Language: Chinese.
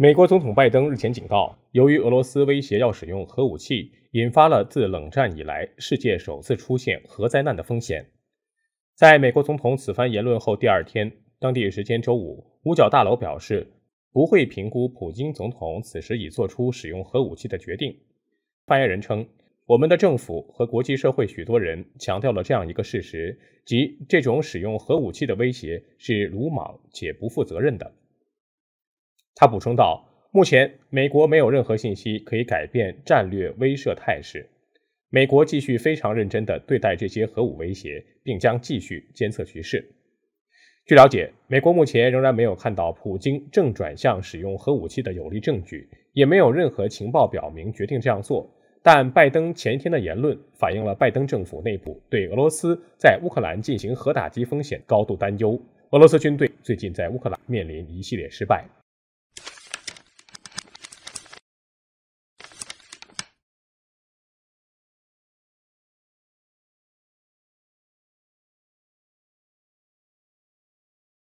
美国总统拜登日前警告，由于俄罗斯威胁要使用核武器，引发了自冷战以来世界首次出现核灾难的风险。在美国总统此番言论后，第二天，当地时间周五，五角大楼表示不会评估普京总统此时已做出使用核武器的决定。发言人称，我们的政府和国际社会许多人强调了这样一个事实，即这种使用核武器的威胁是鲁莽且不负责任的。他补充道：“目前，美国没有任何信息可以改变战略威慑态势。美国继续非常认真地对待这些核武威胁，并将继续监测局势。”据了解，美国目前仍然没有看到普京正转向使用核武器的有力证据，也没有任何情报表明决定这样做。但拜登前天的言论反映了拜登政府内部对俄罗斯在乌克兰进行核打击风险高度担忧。俄罗斯军队最近在乌克兰面临一系列失败。